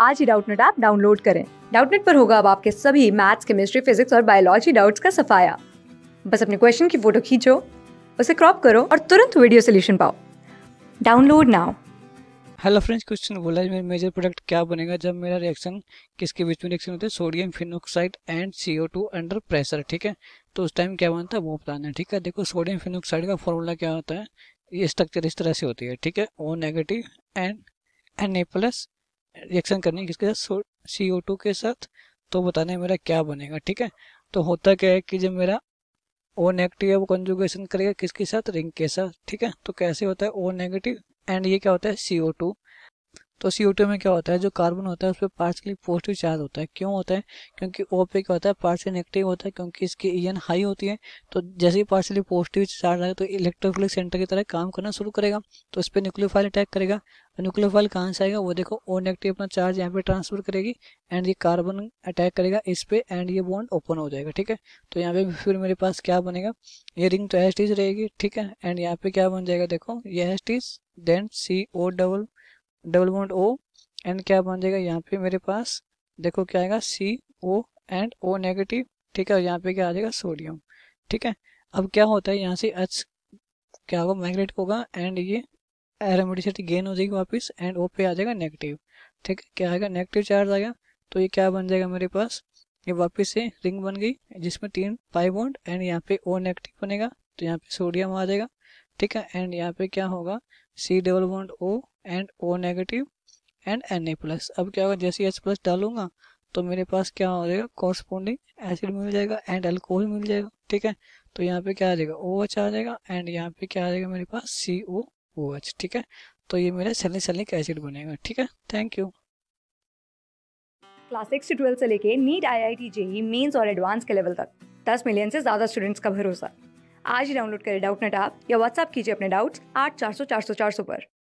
आज ही Doubtnut app download करें डाउटनेट पर होगा अब आपके सभी मैथ्स केमिस्ट्री फिजिक्स और बायोलॉजी डाउट्स का सफाया बस अपने क्वेश्चन की फोटो खींचो उसे क्रॉप करो और तुरंत वीडियो सोल्यूशन पाओ download now hello friends question बोला है मेजर प्रोडक्ट क्या बनेगा जब मेरा रिएक्शन किसके बीच में रिएक्शन होता है sodium phenoxide and CO two under pressure ठीक है तो उस टाइम क्या बनता है वो बताना है ठीक है देखो सोडियम फिनोक्साइड का फॉर्मूला क्या होता है ये स्ट्रक्चर इस तरह से होती है ठीक है O negative and N A plus reaction करनी है किसके साथ सी ओ टू के साथ तो बताने मेरा क्या बनेगा ठीक है तो होता क्या है कि जब मेरा ओ नेगेटिव है वो कंजुगेशन करेगा किसके साथ रिंग के साथ ठीक है तो कैसे होता है ओ नेगेटिव एंड ये क्या होता है सी ओ टू तो सी में क्या होता है जो कार्बन होता है उस पर पार्शियली पॉजिटिव चार्ज होता है क्यों होता है क्योंकि ओ पे क्या होता है पार्शियल नेगेटिव होता है क्योंकि इसकी ईयन हाई होती है तो जैसे ही पार्शियली पॉजिटिव चार्ज आएगा तो इलेक्ट्रोफिलिक सेंटर की तरह काम करना शुरू करेगा तो इस पर न्यूक्लियोफाइल अटैक करेगा न्यूक्लियोफाइल कहाँ से आएगा वो देखो ओ नेगेटिव अपना चार्ज यहाँ पे ट्रांसफर करेगी एंड ये कार्बन अटैक करेगा इस पे एंड ये बॉन्ड ओपन हो जाएगा ठीक है तो यहाँ पे फिर मेरे पास क्या बनेगा ये रिंग तो एस रहेगी ठीक है एंड यहाँ पे क्या बन जाएगा देखो ये S then C O double double bond O and क्या बन जाएगा यहाँ पे मेरे पास देखो क्या आएगा सी ओ एंड ओ नेगेटिव ठीक है और यहाँ पे क्या आ जाएगा सोडियम ठीक है अब क्या होता है यहाँ से एच क्या होगा मैग्नेट होगा एंड ये एरोमेटिसिटी गेन हो जाएगी वापस एंड ओ पे आ जाएगा नेगेटिव ठीक है क्या आएगा नेगेटिव चार्ज आएगा तो ये क्या बन जाएगा मेरे पास ये वापस से रिंग बन गई जिसमें तीन पाई बॉन्ड एंड यहाँ पे ओ नेगेटिव बनेगा तो यहाँ पे सोडियम आ जाएगा ठीक है एंड यहाँ पे क्या होगा C double bond O and O negative and N A plus अब क्या होगा जैसे एच प्लस डालूंगा तो मेरे पास क्या हो जाएगा कॉरस्पॉन्डिंग एसिड मिल जाएगा एंड अल्कोहल मिल जाएगा ठीक है तो यहाँ पे क्या आ जाएगा ओ एच आ जाएगा एंड यहाँ पे क्या आ जाएगा मेरे पास सी ओ ओ एच ठीक है तो ये मेरा सेलिसलिक एसिड बनेगा ठीक है thank you class six twelve से लेके NEET I I T JEE mains और एडवांस के लेवल तक दस मिलियन से ज़्यादा स्टूडेंट्स का भरोसा आज ही डाउनलोड करें डाउट नेट आप या व्हाट्सअप कीजिए अपने डाउट्स आठ चार सौ चार सौ चार सौ पर